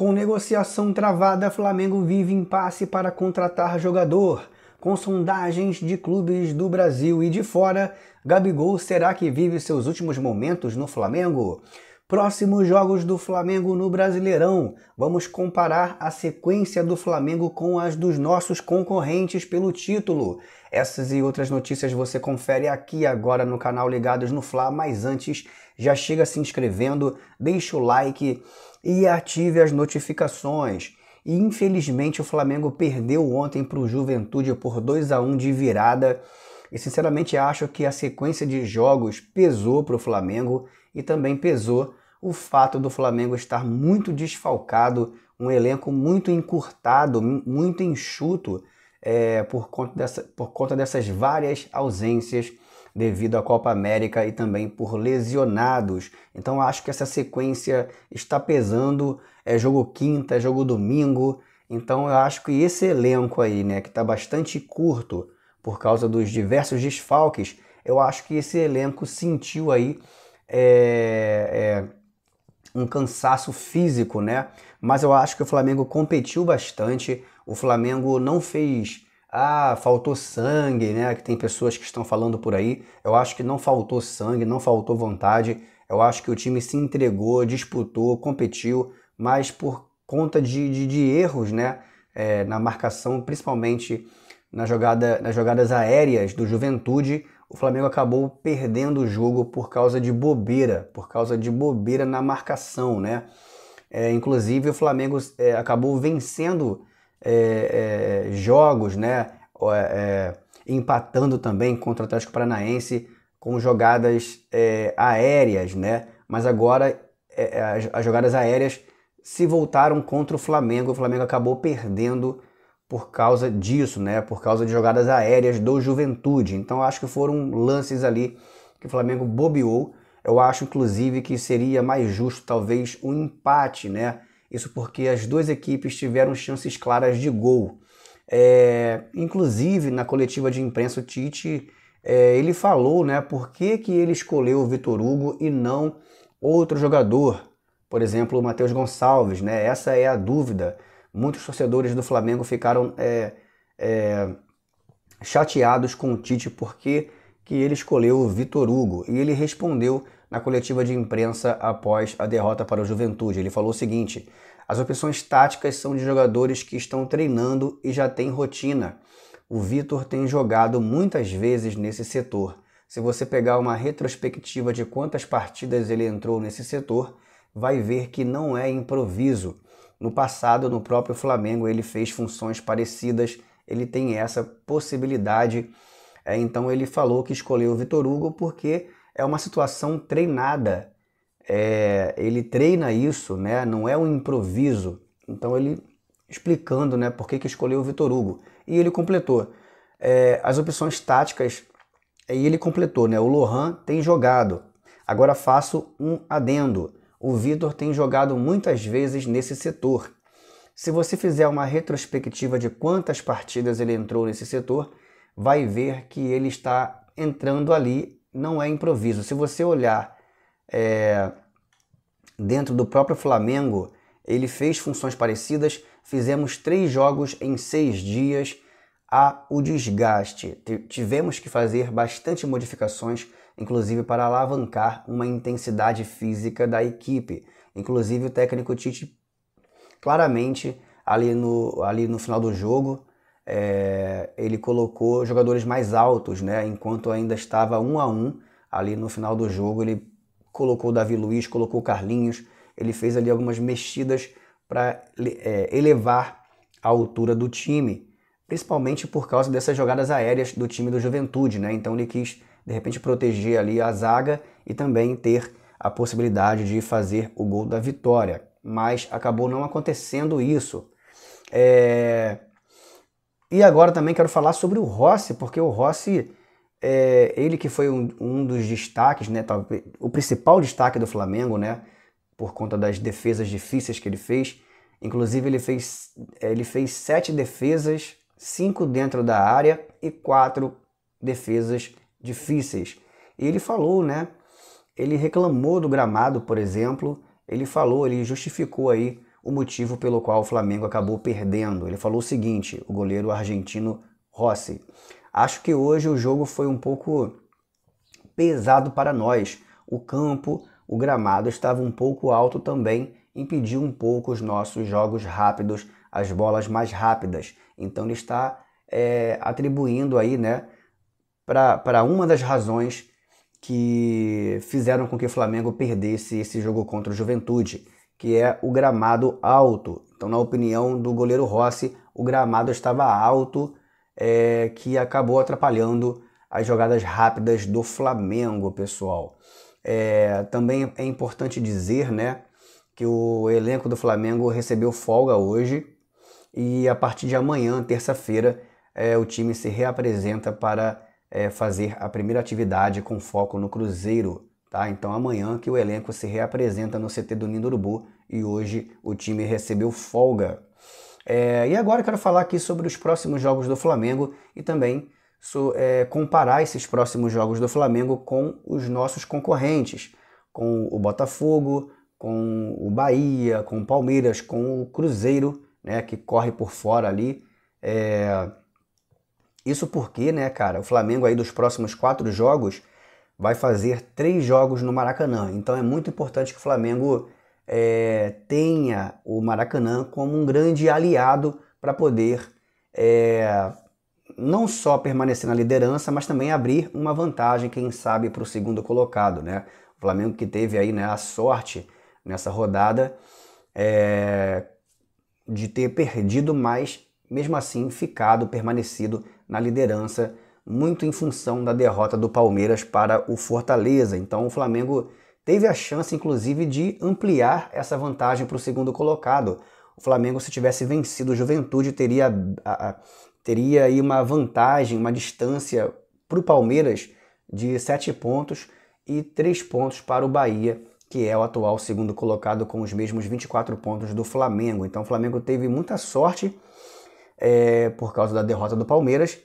Com negociação travada, Flamengo vive impasse para contratar jogador. Com sondagens de clubes do Brasil e de fora, Gabigol será que vive seus últimos momentos no Flamengo? Próximos jogos do Flamengo no Brasileirão. Vamos comparar a sequência do Flamengo com as dos nossos concorrentes pelo título. Essas e outras notícias você confere aqui agora no canal Ligados no Fla, mas antes já chega se inscrevendo, deixa o like e ative as notificações. infelizmente o Flamengo perdeu ontem para o Juventude por 2 a 1 de virada. E sinceramente acho que a sequência de jogos pesou para o Flamengo e também pesou o fato do Flamengo estar muito desfalcado, um elenco muito encurtado, muito enxuto é, por, conta dessa, por conta dessas várias ausências devido à Copa América e também por lesionados. Então acho que essa sequência está pesando. É jogo quinta, é jogo domingo. Então eu acho que esse elenco aí, né, que está bastante curto por causa dos diversos desfalques, eu acho que esse elenco sentiu aí é, um cansaço físico, né? Mas eu acho que o Flamengo competiu bastante. O Flamengo não fez, ah, faltou sangue, né? Que tem pessoas que estão falando por aí. Eu acho que não faltou sangue, não faltou vontade. Eu acho que o time se entregou, disputou, competiu, mas por conta de, de, de erros, né? É, na marcação, principalmente na jogada, nas jogadas aéreas do Juventude, o Flamengo acabou perdendo o jogo por causa de bobeira, por causa de bobeira na marcação, né? É, inclusive o Flamengo é, acabou vencendo é, é jogos, né? É, é, empatando também contra o Atlético Paranaense com jogadas aéreas, né? Mas agora as, as jogadas aéreas se voltaram contra o Flamengo, o Flamengo acabou perdendo por causa disso, né? Por causa de jogadas aéreas do Juventude. Então acho que foram lances ali que o Flamengo bobeou. Eu acho inclusive que seria mais justo talvez um empate, né? Isso porque as duas equipes tiveram chances claras de gol. É, inclusive na coletiva de imprensa o Tite é, ele falou, né? Por que, que ele escolheu o Vitor Hugo e não outro jogador? Por exemplo, o Matheus Gonçalves, né? Essa é a dúvida muitos torcedores do Flamengo ficaram é, é, chateados com o Tite porque que ele escolheu o Vitor Hugo e ele respondeu na coletiva de imprensa após a derrota para o Juventude. Ele falou o seguinte: as opções táticas são de jogadores que estão treinando e já têm rotina. O Vitor tem jogado muitas vezes nesse setor. Se você pegar uma retrospectiva de quantas partidas ele entrou nesse setor, vai ver que não é improviso. No passado, no próprio Flamengo, ele fez funções parecidas, ele tem essa possibilidade. É, então, ele falou que escolheu o Vitor Hugo porque é uma situação treinada. É, ele treina isso, né? não é um improviso. Então, ele explicando né, por que, que escolheu o Vitor Hugo. E ele completou. É, as opções táticas, é, e ele completou, né? O Lohan tem jogado. Agora faço um adendo. O Vitor tem jogado muitas vezes nesse setor. Se você fizer uma retrospectiva de quantas partidas ele entrou nesse setor, vai ver que ele está entrando ali, não é improviso. Se você olhar é, dentro do próprio Flamengo, ele fez funções parecidas. Fizemos três jogos em seis dias. Há o desgaste. Tivemos que fazer bastante modificações inclusive para alavancar uma intensidade física da equipe. Inclusive o técnico Tite claramente ali no, ali no final do jogo é, ele colocou jogadores mais altos, né? Enquanto ainda estava um a um ali no final do jogo ele colocou o Davi Luiz, colocou o Carlinhos, ele fez ali algumas mexidas para é, eh, elevar a altura do time, principalmente por causa dessas jogadas aéreas do time do Juventude, né? Então ele quis de repente proteger ali a zaga e também ter a possibilidade de fazer o gol da vitória. Mas acabou não acontecendo isso. É... E agora também quero falar sobre o Rossi, porque o Rossi, é... ele que foi um, um dos destaques, né, o principal destaque do Flamengo, né, por conta das defesas difíceis que ele fez. Inclusive, ele fez, ele fez sete defesas, cinco dentro da área e quatro defesas difíceis. E ele falou, né? Ele reclamou do gramado, por exemplo. Ele falou, ele justificou aí o motivo pelo qual o Flamengo acabou perdendo. Ele falou o seguinte: o goleiro argentino Rossi. Acho que hoje o jogo foi um pouco pesado para nós. O campo, o gramado estava um pouco alto também, impediu um pouco os nossos jogos rápidos, as bolas mais rápidas. Então ele está é, atribuindo aí, né, para uma das razões que fizeram com que o Flamengo perdesse esse jogo contra o Juventude, que é o gramado alto. Então, na opinião do goleiro Rossi, o gramado estava alto, é, que acabou atrapalhando as jogadas rápidas do Flamengo, pessoal. É, também é importante dizer, né, que o elenco do Flamengo recebeu folga hoje e a partir de amanhã, terça-feira, é, o time se reapresenta para é, fazer a primeira atividade com foco no Cruzeiro. Tá? Então amanhã que o elenco se reapresenta no CT do Ninho do Urubu e hoje o time recebeu folga. É, e agora eu quero falar aqui sobre os próximos jogos do Flamengo e também so, é, comparar esses próximos jogos do Flamengo com os nossos concorrentes, com o Botafogo, com o Bahia, com o Palmeiras, com o Cruzeiro, né, que corre por fora ali. É, isso porque, né, cara, o Flamengo aí dos próximos quatro jogos vai fazer três jogos no Maracanã. Então é muito importante que o Flamengo é, tenha o Maracanã como um grande aliado para poder é, não só permanecer na liderança, mas também abrir uma vantagem, quem sabe, para o segundo colocado, né? O Flamengo que teve aí né, a sorte nessa rodada é, de ter perdido, mas mesmo assim ficado, permanecido na liderança, muito em função da derrota do Palmeiras para o Fortaleza. Então o Flamengo teve a chance, inclusive, de ampliar essa vantagem para o segundo colocado. O Flamengo, se tivesse vencido o Juventude, teria, a, a, teria aí uma vantagem, uma distância para o Palmeiras de 7 pontos e 3 pontos para o Bahia, que é o atual segundo colocado com os mesmos 24 pontos do Flamengo. Então o Flamengo teve muita sorte é, por causa da derrota do Palmeiras,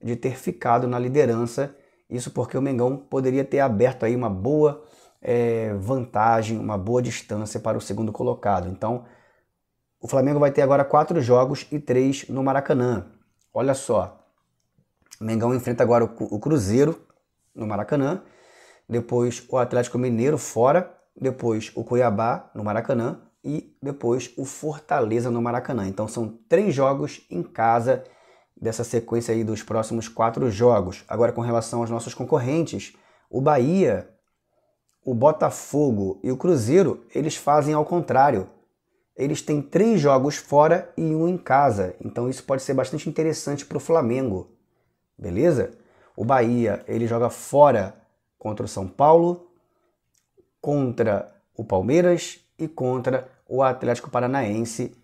de ter ficado na liderança. Isso porque o Mengão poderia ter aberto aí uma boa é, vantagem, uma boa distância para o segundo colocado. Então, o Flamengo vai ter agora quatro jogos e três no Maracanã. Olha só, o Mengão enfrenta agora o, o Cruzeiro no Maracanã, depois o Atlético Mineiro fora, depois o Cuiabá no Maracanã, e depois o Fortaleza no Maracanã. Então são três jogos em casa dessa sequência aí dos próximos quatro jogos. Agora com relação aos nossos concorrentes, o Bahia, o Botafogo e o Cruzeiro, eles fazem ao contrário. Eles têm três jogos fora e um em casa. Então isso pode ser bastante interessante para o Flamengo, beleza? O Bahia ele joga fora contra o São Paulo, contra o Palmeiras e contra o Atlético Paranaense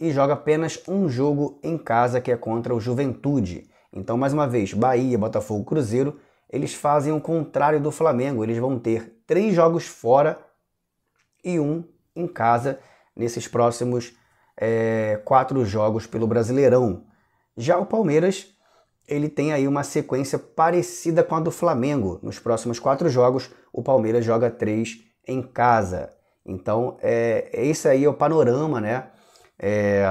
e joga apenas um jogo em casa que é contra o Juventude. Então, mais uma vez, Bahia, Botafogo, Cruzeiro, eles fazem o contrário do Flamengo. Eles vão ter três jogos fora e um em casa nesses próximos é, quatro jogos pelo Brasileirão. Já o Palmeiras, ele tem aí uma sequência parecida com a do Flamengo. Nos próximos quatro jogos, o Palmeiras joga três em casa. Então, é, esse é aí é o panorama, né? É,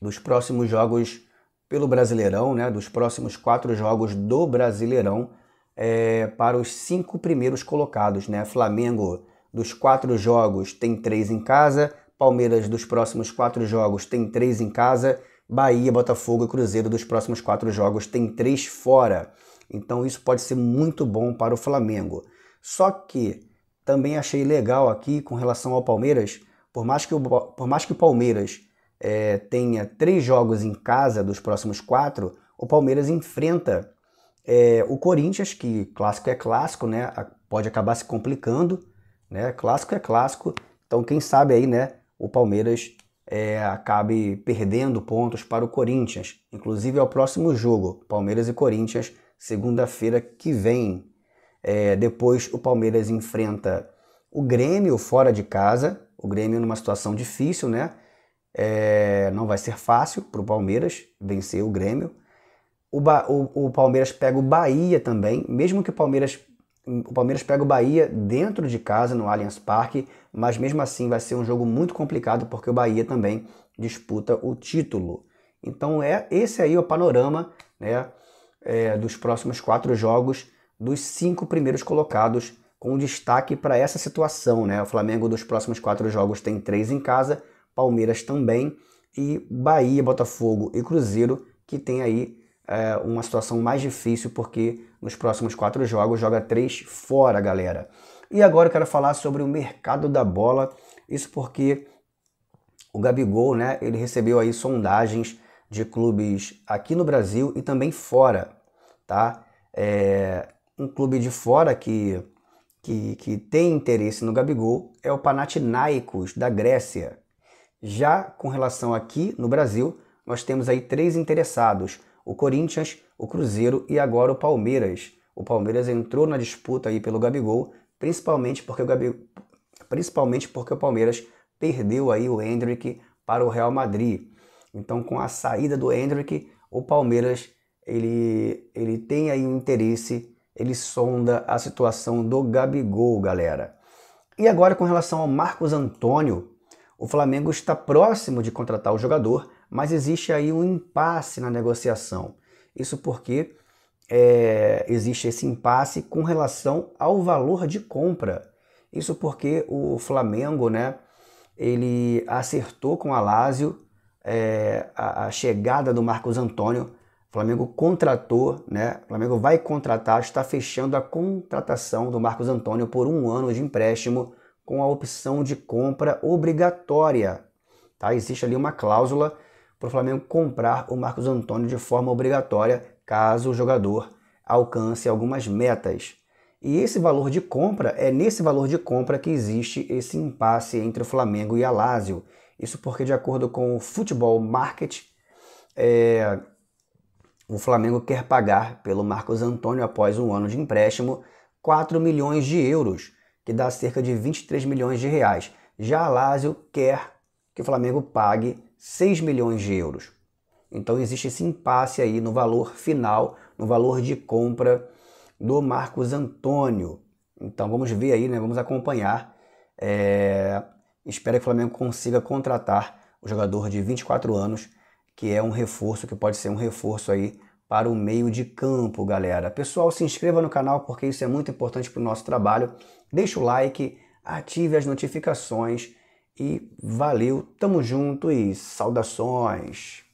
dos próximos jogos pelo Brasileirão, né? Dos próximos quatro jogos do Brasileirão é, para os cinco primeiros colocados, né? Flamengo dos quatro jogos tem três em casa, Palmeiras dos próximos quatro jogos tem três em casa, Bahia, Botafogo e Cruzeiro dos próximos quatro jogos tem três fora. Então isso pode ser muito bom para o Flamengo. Só que também achei legal aqui com relação ao Palmeiras, por mais que o, por mais que o Palmeiras é, tenha três jogos em casa dos próximos quatro, o Palmeiras enfrenta é, o Corinthians, que clássico é clássico, né? Pode acabar se complicando, né? Clássico é clássico, então quem sabe aí, né? O Palmeiras é, acabe perdendo pontos para o Corinthians. Inclusive, é o próximo jogo, Palmeiras e Corinthians, segunda-feira que vem. É, depois o Palmeiras enfrenta o Grêmio fora de casa, o Grêmio numa situação difícil, né? É, não vai ser fácil para o Palmeiras vencer o Grêmio. O, o, o, Palmeiras pega o Bahia também, mesmo que o Palmeiras o Palmeiras pega o Bahia dentro de casa no Allianz Parque, mas mesmo assim vai ser um jogo muito complicado porque o Bahia também disputa o título. Então é esse aí é o panorama né, é, dos próximos quatro jogos dos cinco primeiros colocados, com destaque para essa situação. Né? O Flamengo, dos próximos quatro jogos, tem três em casa, Palmeiras também, e Bahia, Botafogo e Cruzeiro, que tem aí é, uma situação mais difícil, porque nos próximos quatro jogos joga três fora, galera. E agora eu quero falar sobre o mercado da bola, isso porque o Gabigol, né, ele recebeu aí sondagens de clubes aqui no Brasil e também fora, tá? É, um clube de fora que, que, que tem interesse no Gabigol é o Panathinaikos, da Grécia. Já com relação aqui no Brasil, nós temos aí três interessados: o Corinthians, o Cruzeiro e agora o Palmeiras. O Palmeiras entrou na disputa aí pelo Gabigol, principalmente porque o, Gabi... principalmente porque o Palmeiras perdeu aí o Hendrick para o Real Madrid. Então, com a saída do Hendrick, o Palmeiras ele, ele tem aí um interesse ele sonda a situação do Gabigol, galera. E agora com relação ao Marcos Antônio, o Flamengo está próximo de contratar o jogador, mas existe aí um impasse na negociação. Isso porque é, existe esse impasse com relação ao valor de compra. Isso porque o Flamengo, né, ele acertou com a Lazio é, a, a chegada do Marcos Antônio o Flamengo contratou, né? Flamengo vai contratar, está fechando a contratação do Marcos Antônio por um ano de empréstimo com a opção de compra obrigatória. Tá? Existe ali uma cláusula para o Flamengo comprar o Marcos Antônio de forma obrigatória caso o jogador alcance algumas metas. E esse valor de compra é nesse valor de compra que existe esse impasse entre o Flamengo e a Lazio. Isso porque, de acordo com o Futebol Market, é, o Flamengo quer pagar pelo Marcos Antônio após um ano de empréstimo 4 milhões de euros, que dá cerca de 23 milhões de reais. Já a quer que o Flamengo pague 6 milhões de euros. Então existe esse impasse aí no valor final, no valor de compra do Marcos Antônio. Então vamos ver aí, né? Vamos acompanhar. É... Espero que o Flamengo consiga contratar o jogador de 24 anos que é um reforço, que pode ser um reforço aí para o meio de campo, galera. Pessoal, se inscreva no canal porque isso é muito importante para o nosso trabalho. Deixa o like, ative as notificações e valeu, tamo junto e saudações!